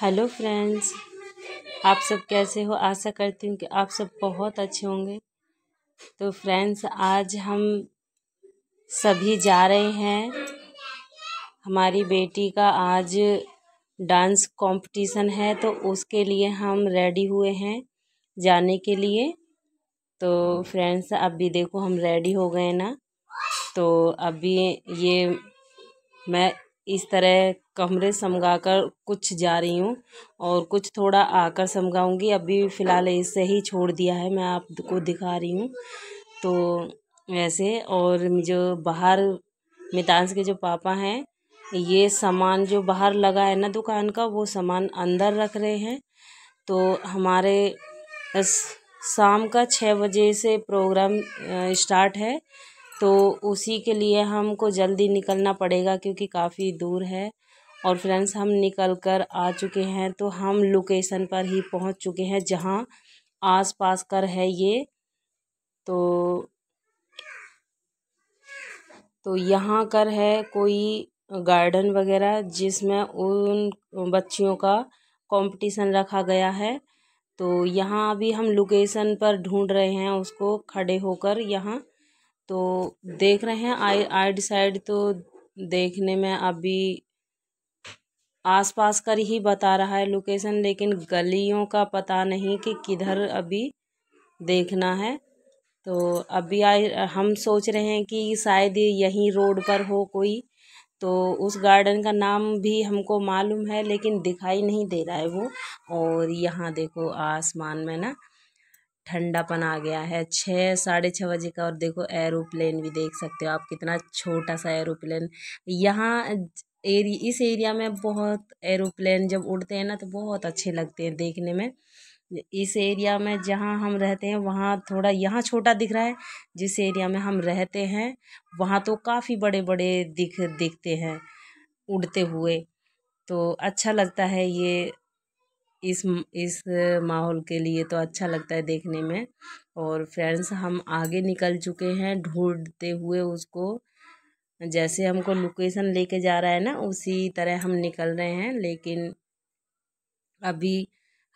hello friends आप सब कैसे हो आशा करती हूँ कि आप सब बहुत अच्छे होंगे तो फ्रेंड्स आज हम सभी जा रहे हैं हमारी बेटी का आज डांस कंपटीशन है तो उसके लिए हम रेडी हुए हैं जाने के लिए तो फ्रेंड्स अभी देखो हम रेडी हो गए ना तो अभी ये मैं इस तरह कमरे समगाकर कुछ जा रही हूँ और कुछ थोड़ा आकर समगाऊँगी अभी फ़िलहाल ऐसे ही छोड़ दिया है मैं आपको दिखा रही हूँ तो वैसे और जो बाहर मितांश के जो पापा हैं ये सामान जो बाहर लगा है ना दुकान का वो सामान अंदर रख रहे हैं तो हमारे शाम का छः बजे से प्रोग्राम स्टार्ट है तो उसी के लिए हमको जल्दी निकलना पड़ेगा क्योंकि काफ़ी दूर है और फ्रेंड्स हम निकल कर आ चुके हैं तो हम लोकेशन पर ही पहुंच चुके हैं जहां आस पास कर है ये तो तो यहाँ कर है कोई गार्डन वगैरह जिसमें उन बच्चियों का कंपटीशन रखा गया है तो यहाँ अभी हम लोकेशन पर ढूंढ रहे हैं उसको खड़े होकर यहाँ तो देख रहे हैं आई आइड साइड तो देखने में अभी आसपास कर ही बता रहा है लोकेशन लेकिन गलियों का पता नहीं कि किधर अभी देखना है तो अभी आए हम सोच रहे हैं कि शायद यहीं रोड पर हो कोई तो उस गार्डन का नाम भी हमको मालूम है लेकिन दिखाई नहीं दे रहा है वो और यहाँ देखो आसमान में ना ठंडापन आ गया है छः साढ़े छः बजे का और देखो एरोप्लेन भी देख सकते हो आप कितना छोटा सा एरोप्लेन यहाँ एरी इस एरिया में बहुत एरोप्लेन जब उड़ते हैं ना तो बहुत अच्छे लगते हैं देखने में इस एरिया में जहाँ हम रहते हैं वहाँ थोड़ा यहाँ छोटा दिख रहा है जिस एरिया में हम रहते हैं वहाँ तो काफ़ी बड़े बड़े दिख दिखते हैं उड़ते हुए तो अच्छा लगता है ये इस इस माहौल के लिए तो अच्छा लगता है देखने में और फ्रेंड्स हम आगे निकल चुके हैं ढूंढते हुए उसको जैसे हमको लोकेसन लेके जा रहा है ना उसी तरह हम निकल रहे हैं लेकिन अभी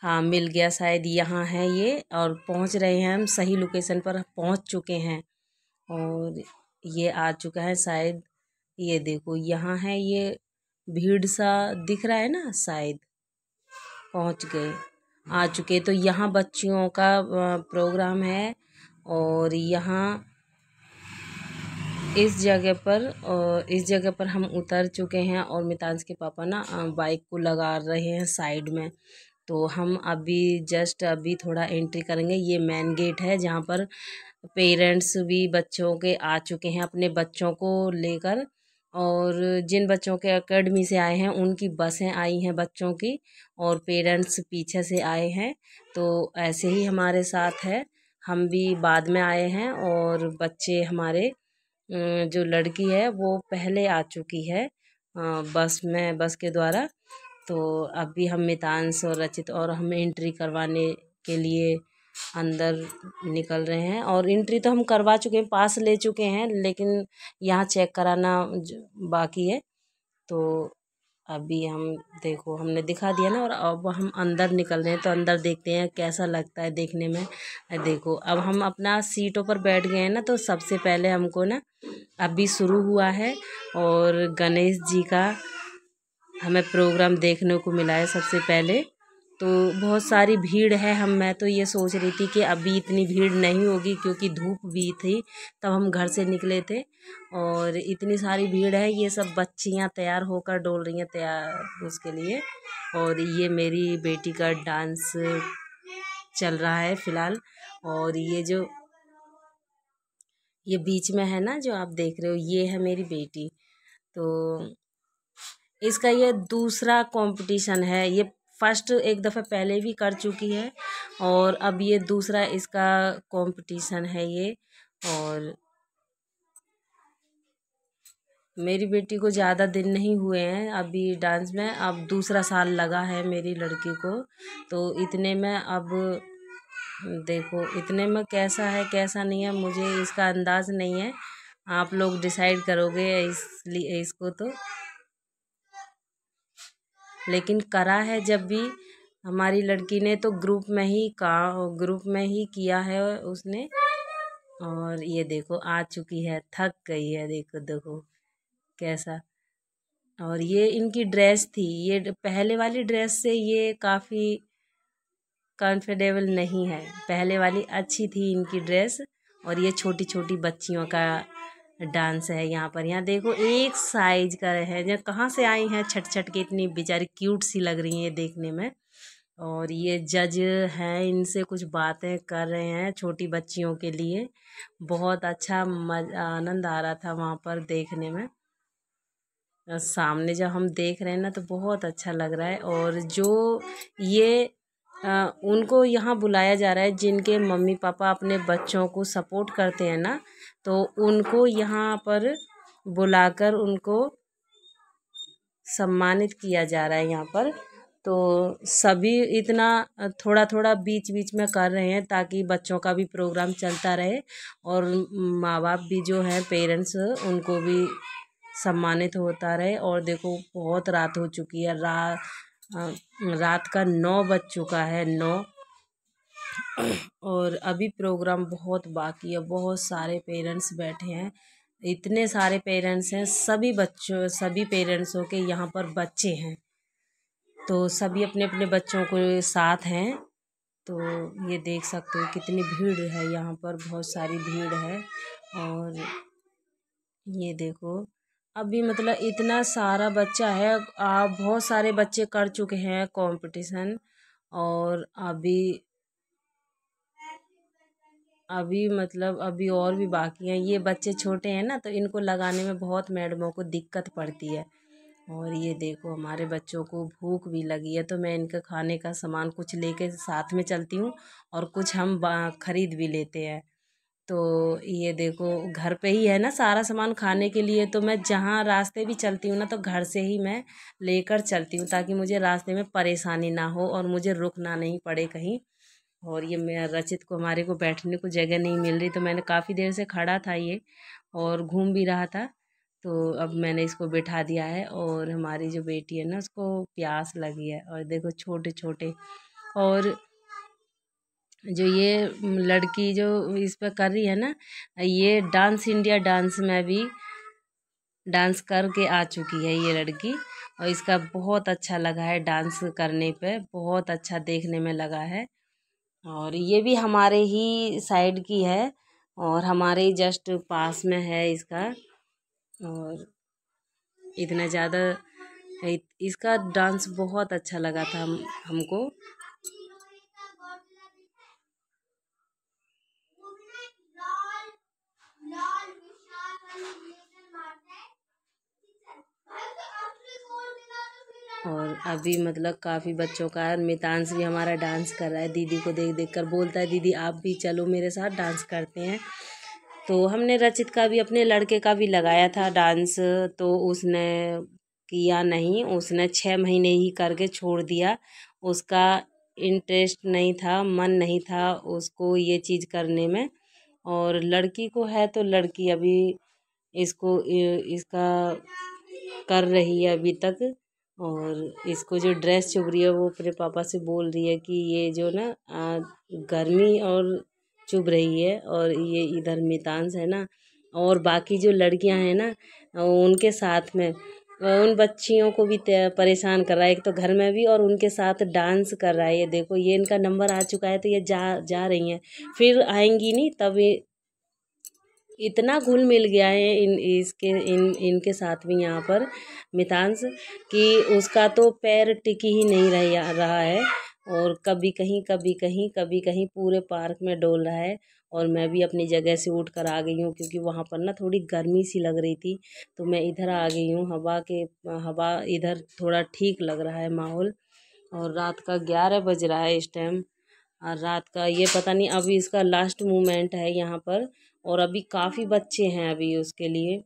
हाँ मिल गया शायद यहाँ है ये और पहुँच रहे हैं हम सही लोकेशन पर पहुँच चुके हैं और ये आ चुका है शायद ये देखो यहाँ है ये भीड़ सा दिख रहा है ना शायद पहुँच गए आ चुके तो यहाँ बच्चियों का प्रोग्राम है और यहाँ इस जगह पर इस जगह पर हम उतर चुके हैं और मितांश के पापा ना बाइक को लगा रहे हैं साइड में तो हम अभी जस्ट अभी थोड़ा एंट्री करेंगे ये मेन गेट है जहाँ पर पेरेंट्स भी बच्चों के आ चुके हैं अपने बच्चों को लेकर और जिन बच्चों के एकेडमी से आए हैं उनकी बसें आई हैं बच्चों की और पेरेंट्स पीछे से आए हैं तो ऐसे ही हमारे साथ है हम भी बाद में आए हैं और बच्चे हमारे जो लड़की है वो पहले आ चुकी है बस में बस के द्वारा तो अभी हम मितांश और रचित और हम एंट्री करवाने के लिए अंदर निकल रहे हैं और एंट्री तो हम करवा चुके हैं पास ले चुके हैं लेकिन यहाँ चेक कराना बाकी है तो अभी हम देखो हमने दिखा दिया ना और अब हम अंदर निकल रहे हैं तो अंदर देखते हैं कैसा लगता है देखने में देखो अब हम अपना सीटों पर बैठ गए हैं ना तो सबसे पहले हमको ना अभी शुरू हुआ है और गणेश जी का हमें प्रोग्राम देखने को मिला है सबसे पहले तो बहुत सारी भीड़ है हम मैं तो ये सोच रही थी कि अभी इतनी भीड़ नहीं होगी क्योंकि धूप भी थी तब हम घर से निकले थे और इतनी सारी भीड़ है ये सब बच्चियाँ तैयार होकर डोल रही हैं तैयार उसके लिए और ये मेरी बेटी का डांस चल रहा है फ़िलहाल और ये जो ये बीच में है ना जो आप देख रहे हो ये है मेरी बेटी तो इसका ये दूसरा कंपटीशन है ये फर्स्ट एक दफ़ा पहले भी कर चुकी है और अब ये दूसरा इसका कंपटीशन है ये और मेरी बेटी को ज़्यादा दिन नहीं हुए हैं अभी डांस में अब दूसरा साल लगा है मेरी लड़की को तो इतने में अब देखो इतने में कैसा है कैसा नहीं है मुझे इसका अंदाज़ नहीं है आप लोग डिसाइड करोगे इसलिए इसको तो लेकिन करा है जब भी हमारी लड़की ने तो ग्रुप में ही का ग्रुप में ही किया है उसने और ये देखो आ चुकी है थक गई है देखो देखो कैसा और ये इनकी ड्रेस थी ये पहले वाली ड्रेस से ये काफ़ी कंफर्टेबल नहीं है पहले वाली अच्छी थी इनकी ड्रेस और ये छोटी छोटी बच्चियों का डांस है यहाँ पर यहाँ देखो एक साइज का है यहाँ कहाँ से आई हैं छट छट के इतनी बेचारी क्यूट सी लग रही हैं देखने में और ये जज हैं इनसे कुछ बातें कर रहे हैं छोटी बच्चियों के लिए बहुत अच्छा आनंद आ रहा था वहाँ पर देखने में सामने जब हम देख रहे हैं ना तो बहुत अच्छा लग रहा है और जो ये उनको यहाँ बुलाया जा रहा है जिनके मम्मी पापा अपने बच्चों को सपोर्ट करते हैं ना तो उनको यहाँ पर बुलाकर उनको सम्मानित किया जा रहा है यहाँ पर तो सभी इतना थोड़ा थोड़ा बीच बीच में कर रहे हैं ताकि बच्चों का भी प्रोग्राम चलता रहे और माँ बाप भी जो हैं पेरेंट्स उनको भी सम्मानित होता रहे और देखो बहुत रात हो चुकी है रा रात का नौ बज चुका है नौ और अभी प्रोग्राम बहुत बाकी है बहुत सारे पेरेंट्स बैठे हैं इतने सारे पेरेंट्स हैं सभी बच्चों सभी पेरेंट्सों के यहाँ पर बच्चे हैं तो सभी अपने अपने बच्चों को साथ हैं तो ये देख सकते हो कितनी भीड़ है यहाँ पर बहुत सारी भीड़ है और ये देखो अभी मतलब इतना सारा बच्चा है आप बहुत सारे बच्चे कर चुके हैं कंपटीशन और अभी अभी मतलब अभी और भी बाकी हैं ये बच्चे छोटे हैं ना तो इनको लगाने में बहुत मैडमों को दिक्कत पड़ती है और ये देखो हमारे बच्चों को भूख भी लगी है तो मैं इनके खाने का सामान कुछ लेके साथ में चलती हूँ और कुछ हम खरीद भी लेते हैं तो ये देखो घर पे ही है ना सारा सामान खाने के लिए तो मैं जहाँ रास्ते भी चलती हूँ ना तो घर से ही मैं लेकर चलती हूँ ताकि मुझे रास्ते में परेशानी ना हो और मुझे रुकना नहीं पड़े कहीं और ये मेरा रचित को हमारे को बैठने को जगह नहीं मिल रही तो मैंने काफ़ी देर से खड़ा था ये और घूम भी रहा था तो अब मैंने इसको बैठा दिया है और हमारी जो बेटी है ना उसको प्यास लगी है और देखो छोटे छोटे और जो ये लड़की जो इस पर कर रही है ना ये डांस इंडिया डांस में भी डांस करके आ चुकी है ये लड़की और इसका बहुत अच्छा लगा है डांस करने पे बहुत अच्छा देखने में लगा है और ये भी हमारे ही साइड की है और हमारे ही जस्ट पास में है इसका और इतना ज़्यादा इसका डांस बहुत अच्छा लगा था हम हमको और अभी मतलब काफ़ी बच्चों का मितांश भी हमारा डांस कर रहा है दीदी को देख देख कर बोलता है दीदी आप भी चलो मेरे साथ डांस करते हैं तो हमने रचित का भी अपने लड़के का भी लगाया था डांस तो उसने किया नहीं उसने छः महीने ही करके छोड़ दिया उसका इंटरेस्ट नहीं था मन नहीं था उसको ये चीज़ करने में और लड़की को है तो लड़की अभी इसको इसका कर रही है अभी तक और इसको जो ड्रेस चुभ रही है वो अपने पापा से बोल रही है कि ये जो ना गर्मी और चुभ रही है और ये इधर मितानस है ना और बाकी जो लड़कियां हैं ना उनके साथ में उन बच्चियों को भी परेशान कर रहा है एक तो घर में भी और उनके साथ डांस कर रहा है ये देखो ये इनका नंबर आ चुका है तो ये जा जा रही हैं फिर आएंगी नहीं तब इतना घुल मिल गया है इन इसके इन इनके साथ भी यहाँ पर मितांश कि उसका तो पैर टिकी ही नहीं रह रहा है और कभी कहीं कभी कहीं कभी कहीं पूरे पार्क में डोल रहा है और मैं भी अपनी जगह से उठ कर आ गई हूँ क्योंकि वहाँ पर ना थोड़ी गर्मी सी लग रही थी तो मैं इधर आ गई हूँ हवा के हवा इधर थोड़ा ठीक लग रहा है माहौल और रात का ग्यारह बज रहा है इस टाइम और रात का ये पता नहीं अभी इसका लास्ट मोमेंट है यहाँ पर और अभी काफ़ी बच्चे हैं अभी उसके लिए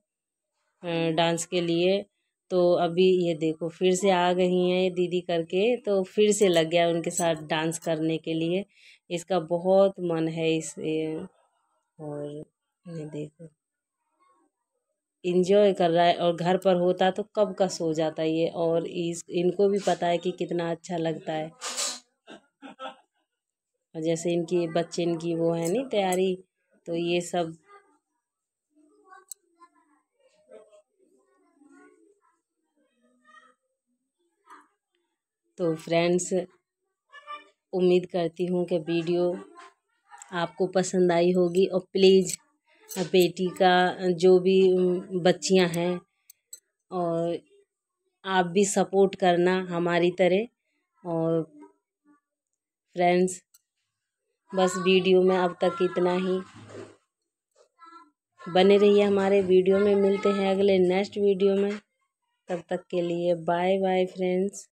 डांस के लिए तो अभी ये देखो फिर से आ गई हैं ये दीदी करके तो फिर से लग गया उनके साथ डांस करने के लिए इसका बहुत मन है इस और ये देखो इन्जॉय कर रहा है और घर पर होता तो कब का सो जाता ये और इस इनको भी पता है कि कितना अच्छा लगता है और जैसे इनकी बच्चे इनकी वो है नहीं तैयारी तो ये सब तो फ्रेंड्स उम्मीद करती हूँ कि वीडियो आपको पसंद आई होगी और प्लीज़ बेटी का जो भी बच्चियां हैं और आप भी सपोर्ट करना हमारी तरह और फ्रेंड्स बस वीडियो में अब तक इतना ही बने रहिए हमारे वीडियो में मिलते हैं अगले नेक्स्ट वीडियो में तब तक के लिए बाय बाय फ्रेंड्स